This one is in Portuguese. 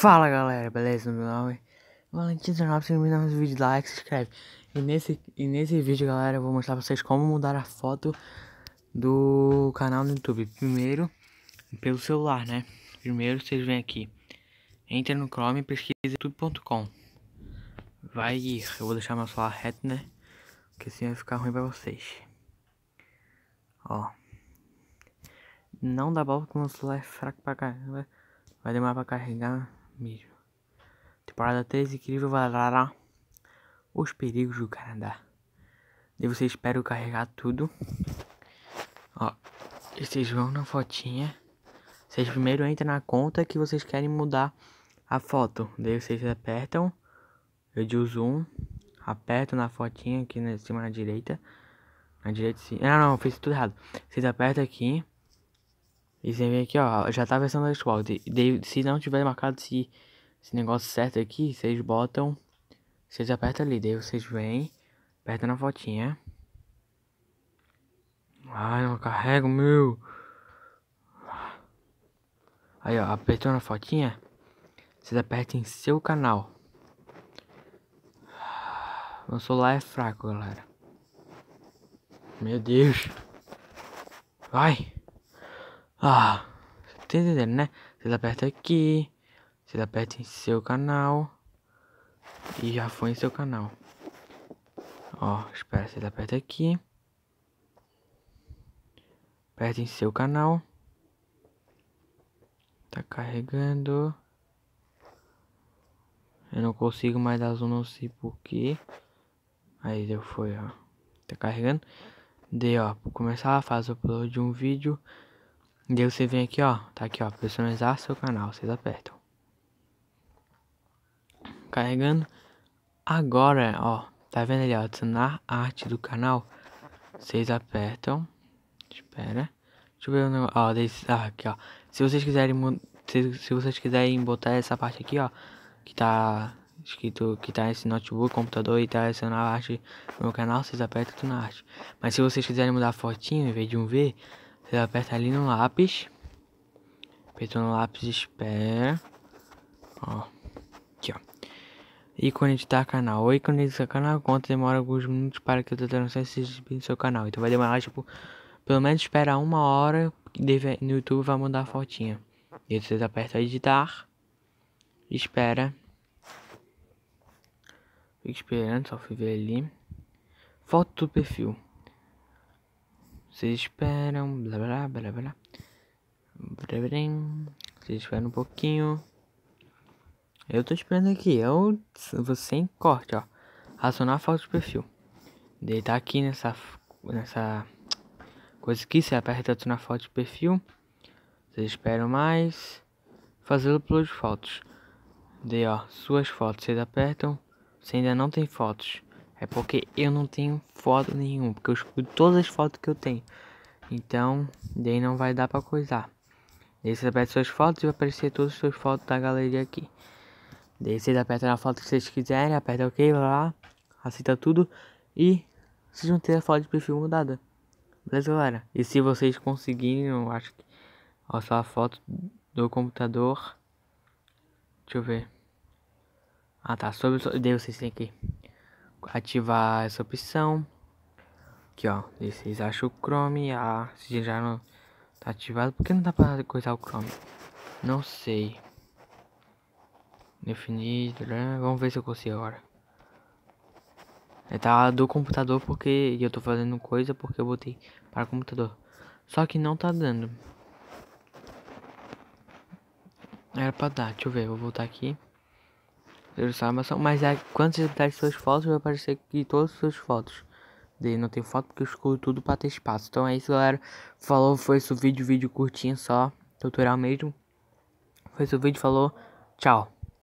Fala galera, beleza? Meu nome é Valentim não me dá um vídeo, dá like, se inscreve. E nesse, e nesse vídeo, galera, eu vou mostrar pra vocês como mudar a foto do canal no YouTube. Primeiro, pelo celular, né? Primeiro vocês vêm aqui, entra no Chrome e pesquisa youtube.com. Vai ir, eu vou deixar meu celular reto, né? Porque assim vai ficar ruim pra vocês. Ó. Não dá bola porque meu celular é fraco pra caramba. Vai demorar pra carregar mesmo. Temporada 3 incrível valerá os perigos do Canadá. E você espera carregar tudo. Ó, vocês vão na fotinha. Vocês primeiro entram na conta que vocês querem mudar a foto. Daí vocês apertam. Eu de zoom. Aperto na fotinha aqui na cima na direita. Na direita sim. Ah não, não, fiz tudo errado. Vocês apertam aqui. E você vê aqui, ó, já tá versão da squad. De, se não tiver marcado esse, esse negócio certo aqui, vocês botam... Vocês apertam ali, daí vocês vêm, apertam na fotinha. Ai, não carrego meu. Aí, ó, apertou na fotinha, vocês apertam em seu canal. Meu celular é fraco, galera. Meu Deus. Vai. Ah, né? tá entendendo, né? Vocês apertam aqui, vocês apertam tá em seu canal e já foi em seu canal. Ó, espera, vocês apertam tá aqui. Aperta em seu canal. Tá carregando. Eu não consigo mais dar zoom, não sei porquê. Aí deu foi, ó. Tá carregando. Dei, ó, começar a fazer o upload de um vídeo. Daí você vem aqui, ó. Tá aqui, ó. Personalizar seu canal. Vocês apertam. Carregando. Agora, ó. Tá vendo ali, ó. Adicionar arte do canal. Vocês apertam. Espera. Deixa eu ver o negócio. Ó, desse ah, aqui, ó. Se vocês quiserem. Se, se vocês quiserem botar essa parte aqui, ó. Que tá escrito que tá esse notebook, computador e tá adicionar arte no meu canal, vocês apertam tudo na arte. Mas se vocês quiserem mudar a fotinho em vez de um V, você aperta ali no lápis. Apertou no lápis, espera. Ó. Aqui, ó. Ícone de editar canal. O ícone de editar canal conta demora alguns minutos para que o transmissão se exiba no seu canal. Então vai demorar, tipo, pelo menos esperar uma hora deve, no YouTube vai mandar a fotinha. E aí vocês apertam editar. Espera. Fica esperando, só fui ver ali. Foto do perfil. Vocês esperam, blá blá blá blá. blá Vocês esperam um pouquinho. Eu tô esperando aqui, eu é vou sem corte, ó. Acionar a foto de perfil. Deitar aqui nessa, nessa coisa aqui, você aperta tudo na foto de perfil. Vocês esperam mais. Fazer o upload de fotos. Daí ó, suas fotos, vocês apertam. Você ainda não tem fotos. É porque eu não tenho foto nenhuma, porque eu escudo todas as fotos que eu tenho. Então, daí não vai dar pra coisar. Daí você aperta suas fotos e vai aparecer todas as suas fotos da galeria aqui. Daí vocês apertam na foto que vocês quiserem, aperta OK, vai lá, aceita tudo e vocês vão ter a foto de perfil mudada. Beleza, galera? E se vocês conseguirem, eu acho que olha só a foto do computador. Deixa eu ver. Ah tá, sobre o. Daí vocês têm que ativar essa opção. Aqui, ó. Vocês acham o Chrome. Ah, se já não tá ativado. porque não dá para coisar o Chrome? Não sei. né Vamos ver se eu consigo agora. É, tá do computador porque eu tô fazendo coisa porque eu botei para o computador. Só que não tá dando. Era para dar. Deixa eu ver. Vou voltar aqui armação, mas é quando quantas das suas fotos vai aparecer aqui todas as suas fotos. dele não tem foto porque eu escolho tudo para ter espaço. Então é isso, galera. Falou, foi esse vídeo, vídeo curtinho só, tutorial mesmo. Foi esse vídeo, falou, tchau.